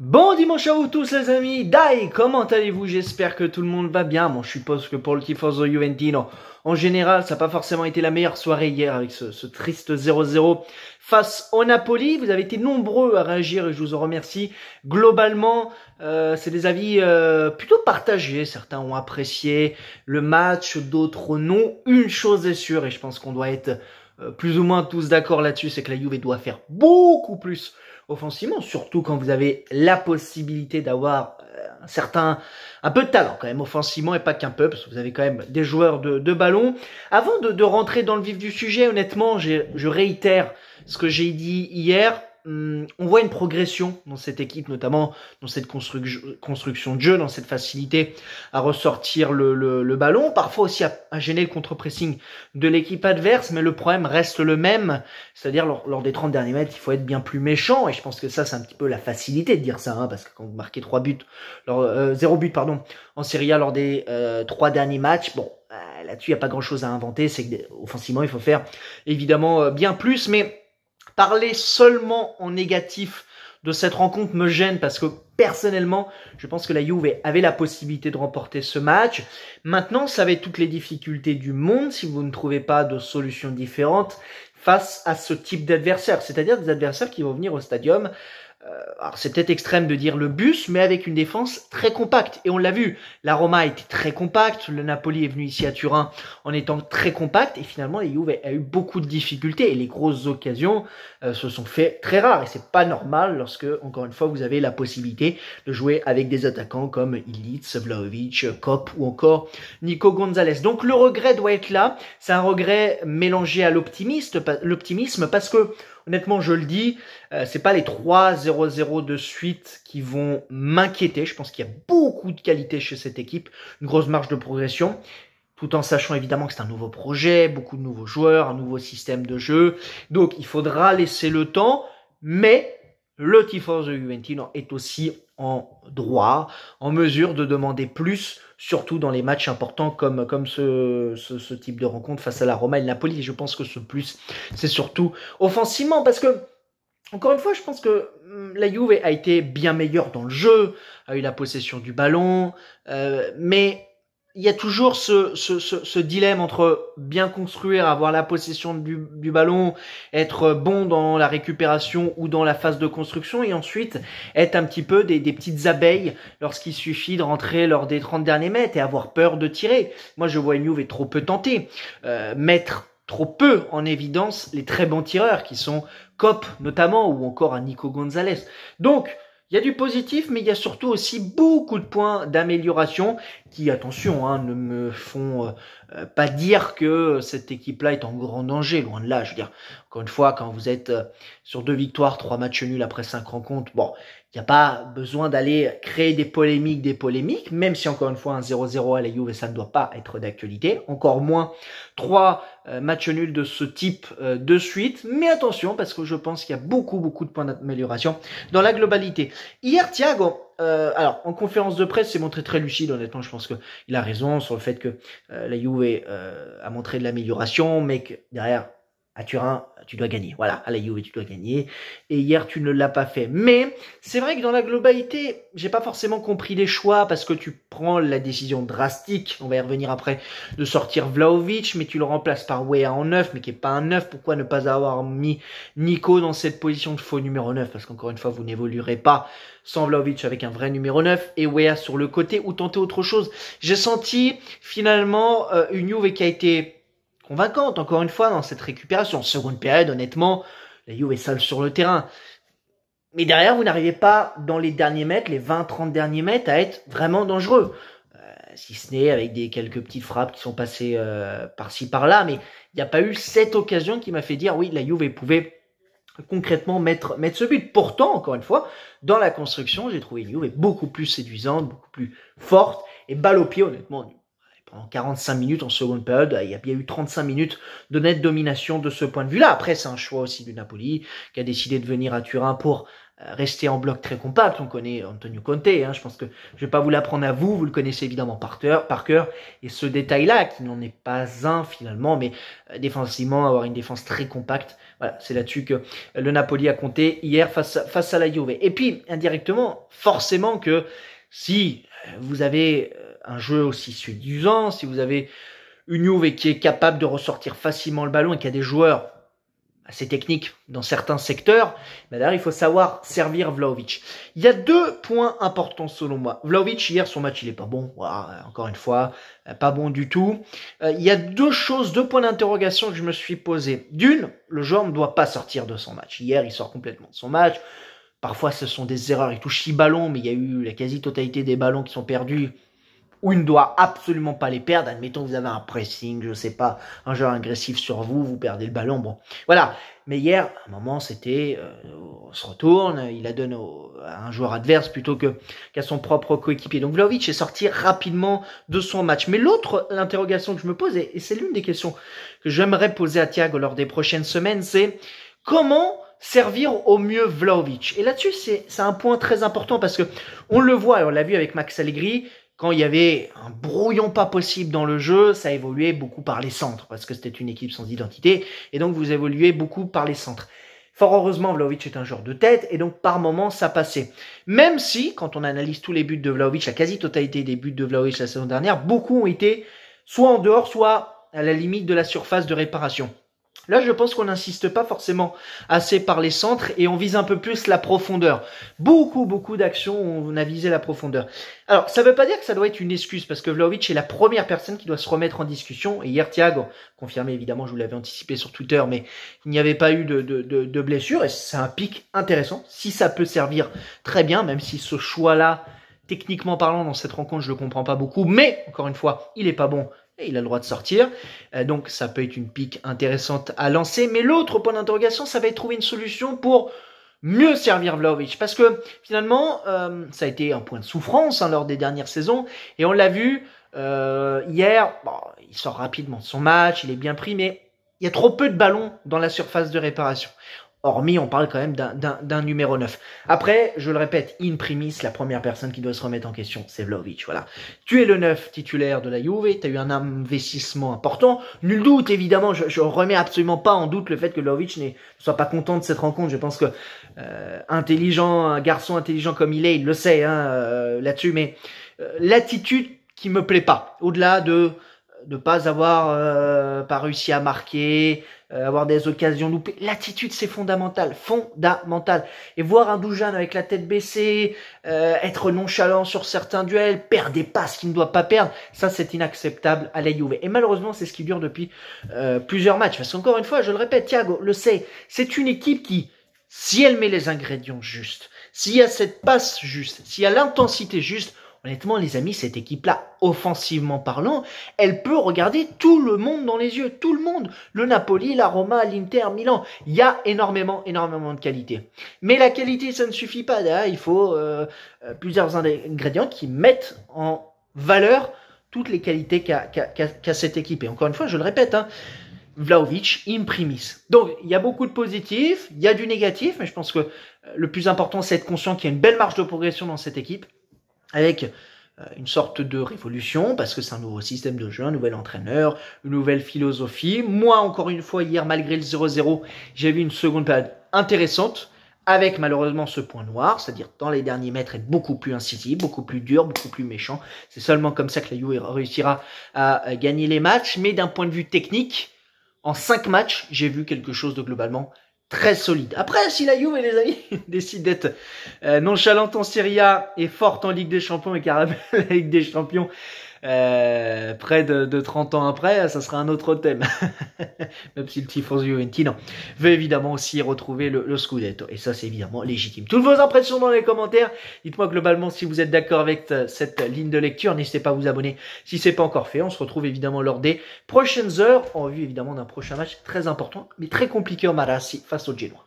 Bon dimanche à vous tous les amis, Dai, comment allez-vous J'espère que tout le monde va bien. Bon, je suppose que pour le Tifoso Juventino, en général, ça n'a pas forcément été la meilleure soirée hier avec ce, triste 0-0 face au Napoli. Vous avez été nombreux à réagir et je vous en remercie. Globalement, euh, c'est des avis euh, plutôt partagés. Certains ont apprécié le match, d'autres non. Une chose est sûre et je pense qu'on doit être euh, plus ou moins tous d'accord là-dessus, c'est que la Juve doit faire beaucoup plus offensivement, surtout quand vous avez la possibilité d'avoir euh, un certain, un peu de talent quand même offensivement et pas qu'un peu, parce que vous avez quand même des joueurs de, ballon. Avant de, rentrer dans le vif du sujet, honnêtement, je réitère ce que j'ai dit hier. Hum, on voit une progression dans cette équipe, notamment dans cette construction de jeu, dans cette facilité à ressortir le, ballon, parfois aussi à, gêner le contre-pressing de l'équipe adverse, mais le problème reste le même, c'est-à-dire lors, des 30 derniers mètres, il faut être bien plus méchant, et je pense que ça, c'est un petit peu la facilité de dire ça, hein, parce que quand vous marquez 3 buts, 0 euh, but pardon, en Serie A lors des euh, trois 3 derniers matchs, bon, euh, là-dessus, il n'y a pas grand-chose à inventer, c'est qu'offensivement, il faut faire évidemment bien plus, mais Parler seulement en négatif de cette rencontre me gêne parce que personnellement, je pense que la Juve avait la possibilité de remporter ce match. Maintenant, ça avait toutes les difficultés du monde si vous ne trouvez pas de solution différente face à ce type d'adversaire, c'est-à-dire des adversaires qui vont venir au stadium euh, alors c'est peut-être extrême de dire le bus, mais avec une défense très compacte. Et on l'a vu, la Roma était très compacte, le Napoli est venu ici à Turin en étant très compact, et finalement il Juve a eu beaucoup de difficultés, et les grosses occasions euh, se sont fait très rares, et c'est pas normal lorsque, encore une fois, vous avez la possibilité de jouer avec des attaquants comme Illitz, Vlaovic, Kopp ou encore Nico Gonzalez. Donc le regret doit être là, c'est un regret mélangé à l'optimisme, parce que Honnêtement, je le dis, euh, c'est pas les 3-0-0 de suite qui vont m'inquiéter. Je pense qu'il y a beaucoup de qualité chez cette équipe, une grosse marge de progression, tout en sachant évidemment que c'est un nouveau projet, beaucoup de nouveaux joueurs, un nouveau système de jeu. Donc, il faudra laisser le temps, mais le tifos de Juventus est aussi en droit, en mesure de demander plus, surtout dans les matchs importants comme, comme ce, type de rencontre face à la Roma et le Napoli. je pense que ce plus, c'est surtout offensivement, parce que encore une fois, je pense que hum, la Juve a été bien meilleure dans le jeu, a eu la possession du ballon, euh, mais il y a toujours ce, ce, ce, ce, dilemme entre bien construire, avoir la possession du, du, ballon, être bon dans la récupération ou dans la phase de construction, et ensuite être un petit peu des, des petites abeilles lorsqu'il suffit de rentrer lors des 30 derniers mètres et avoir peur de tirer. Moi, je vois est trop peu tenté. Euh, mettre trop peu en évidence les très bons tireurs qui sont Cop notamment ou encore un Nico Gonzalez. Donc, il y a du positif, mais il y a surtout aussi beaucoup de points d'amélioration qui, attention, hein, ne me font euh, euh, pas dire que cette équipe-là est en grand danger, loin de là. Je veux dire, encore une fois, quand vous êtes euh, sur deux victoires, trois matchs nuls après cinq rencontres, bon, il n'y a pas besoin d'aller créer des polémiques, des polémiques, même si encore une fois, un 0-0 à la Juve, ça ne doit pas être d'actualité. Encore moins trois matchs nuls de ce type de suite. Mais attention, parce que je pense qu'il y a beaucoup, beaucoup de points d'amélioration dans la globalité. Hier, Thiago euh, alors, en conférence de presse, c'est montré très lucide, honnêtement. Je pense qu'il a raison sur le fait que euh, la Juve euh, a montré de l'amélioration, mais que derrière, à ah, Turin, tu dois gagner. Voilà, à la Juve, tu dois gagner. Et hier, tu ne l'as pas fait. Mais c'est vrai que dans la globalité, j'ai pas forcément compris les choix parce que tu prends la décision drastique, on va y revenir après, de sortir Vlaovic, mais tu le remplaces par Wea en 9, mais qui n'est pas un 9. Pourquoi ne pas avoir mis Nico dans cette position de faux numéro 9 Parce qu'encore une fois, vous n'évoluerez pas sans Vlaovic avec un vrai numéro 9 et Wea sur le côté ou tenter autre chose. J'ai senti finalement euh, une Juve qui a été convaincante, encore une fois, dans cette récupération. Seconde période, honnêtement, la Juve est sale sur le terrain. Mais derrière, vous n'arrivez pas, dans les derniers mètres, les 20-30 derniers mètres, à être vraiment dangereux. Euh, si ce n'est avec des quelques petites frappes qui sont passées euh, par-ci, par-là. Mais il n'y a pas eu cette occasion qui m'a fait dire, oui, la Juve pouvait concrètement mettre, mettre ce but. Pourtant, encore une fois, dans la construction, j'ai trouvé la Juve beaucoup plus séduisante, beaucoup plus forte et balle au pied, honnêtement, en 45 minutes en seconde période, il y a bien eu 35 minutes de nette domination de ce point de vue-là. Après, c'est un choix aussi du Napoli qui a décidé de venir à Turin pour euh, rester en bloc très compact. On connaît Antonio Conte, hein. je pense que je vais pas vous l'apprendre à vous, vous le connaissez évidemment par, cœur, Et ce détail-là, qui n'en est pas un finalement, mais euh, défensivement, avoir une défense très compacte, voilà, c'est là-dessus que le Napoli a compté hier face, face à la Juve. Et puis, indirectement, forcément que si euh, vous avez un jeu aussi séduisant, si vous avez une Juve qui est capable de ressortir facilement le ballon et qui a des joueurs assez techniques dans certains secteurs, ben il faut savoir servir Vlaovic. Il y a deux points importants selon moi. Vlaovic hier son match il est pas bon, encore une fois euh, pas bon du tout. Euh, il y a deux choses, deux points d'interrogation que je me suis posé. D'une, le joueur ne doit pas sortir de son match. Hier il sort complètement de son match. Parfois ce sont des erreurs, il touche six ballons, mais il y a eu la quasi-totalité des ballons qui sont perdus où il ne doit absolument pas les perdre. Admettons que vous avez un pressing, je ne sais pas, un joueur agressif sur vous, vous perdez le ballon. Bon, voilà. Mais hier, à un moment, c'était, euh, on se retourne, il la donne à un joueur adverse plutôt que qu'à son propre coéquipier. Donc Vlaovic est sorti rapidement de son match. Mais l'autre interrogation que je me pose, et, c'est l'une des questions que j'aimerais poser à Thiago lors des prochaines semaines, c'est comment servir au mieux Vlaovic. Et là-dessus, c'est un point très important parce que on le voit, on l'a vu avec Max Allegri, quand il y avait un brouillon pas possible dans le jeu, ça évoluait beaucoup par les centres, parce que c'était une équipe sans identité, et donc vous évoluez beaucoup par les centres. Fort heureusement, Vlaovic est un joueur de tête, et donc par moment, ça passait. Même si, quand on analyse tous les buts de Vlaovic, la quasi-totalité des buts de Vlaovic la saison dernière, beaucoup ont été soit en dehors, soit à la limite de la surface de réparation. Là, je pense qu'on n'insiste pas forcément assez par les centres et on vise un peu plus la profondeur. Beaucoup, beaucoup d'actions, on a visé la profondeur. Alors, ça ne veut pas dire que ça doit être une excuse parce que Vlaovic est la première personne qui doit se remettre en discussion. Et hier, Thiago, confirmé évidemment, je vous l'avais anticipé sur Twitter, mais il n'y avait pas eu de, de, de blessure et c'est un pic intéressant. Si ça peut servir, très bien, même si ce choix-là, techniquement parlant, dans cette rencontre, je ne le comprends pas beaucoup. Mais, encore une fois, il n'est pas bon il a le droit de sortir. Euh, donc ça peut être une pique intéressante à lancer. Mais l'autre point d'interrogation, ça va être trouver une solution pour mieux servir Vlaovic. Parce que finalement, euh, ça a été un point de souffrance hein, lors des dernières saisons. Et on l'a vu euh, hier, il sort rapidement de son match, il est bien pris, mais il y a trop peu de ballons dans la surface de réparation. Hormis, on parle quand même d'un numéro 9. Après, je le répète, in primis, la première personne qui doit se remettre en question, c'est Vlaovic. Voilà. Tu es le 9 titulaire de la Juve, tu as eu un investissement important. Nul doute, évidemment, je, je remets absolument pas en doute le fait que Vlaovic ne soit pas content de cette rencontre. Je pense que euh, intelligent, un garçon intelligent comme il est, il le sait hein, euh, là-dessus, mais euh, l'attitude qui me plaît pas, au-delà de ne pas avoir euh, pas réussi à marquer, euh, avoir des occasions loupées. L'attitude, c'est fondamental, fondamental. Et voir un Doujane avec la tête baissée, euh, être nonchalant sur certains duels, perdre des passes qu'il ne doit pas perdre, ça c'est inacceptable à la Et malheureusement, c'est ce qui dure depuis plusieurs matchs. Parce qu'encore une fois, je le répète, Thiago le sait, c'est une équipe qui, si elle met les ingrédients justes, s'il y a cette passe juste, s'il y a l'intensité juste, Honnêtement, les amis, cette équipe-là, offensivement parlant, elle peut regarder tout le monde dans les yeux, tout le monde. Le Napoli, la Roma, l'Inter, Milan. Il y a énormément, énormément de qualité. Mais la qualité, ça ne suffit pas. il faut euh, euh, plusieurs ingrédients qui mettent en valeur toutes les qualités qu'a cette équipe. Et encore une fois, je le répète, hein, Vlaovic imprimis. Donc, il y a beaucoup de positifs, il y a du négatif, mais je pense que euh, le plus important, c'est être conscient qu'il y a une belle marge de progression dans cette équipe avec euh, une sorte de révolution, parce que c'est un nouveau système de jeu, un nouvel entraîneur, une nouvelle philosophie. Moi, encore une fois, hier, malgré le 0-0, j'ai vu une seconde période intéressante, avec malheureusement ce point noir, c'est-à-dire dans les derniers mètres, être beaucoup plus incisif, beaucoup plus dur, beaucoup plus méchant. C'est seulement comme ça que la Juve réussira à euh, gagner les matchs, mais d'un point de vue technique, en cinq matchs, j'ai vu quelque chose de globalement très solide. Après, si la Juve, les amis, décide d'être euh, nonchalante en Serie A et forte en Ligue des Champions et caramel Ligue des Champions, euh, près de, de, 30 ans après, ça sera un autre thème. Même si le Tifosi Juventino veut évidemment aussi retrouver le, le Scudetto. Et ça, c'est évidemment légitime. Toutes vos impressions dans les commentaires. Dites-moi globalement si vous êtes d'accord avec cette ligne de lecture. N'hésitez pas à vous abonner si c'est pas encore fait. On se retrouve évidemment lors des prochaines heures en vue évidemment d'un prochain match très important, mais très compliqué en Marassi face au Genoa.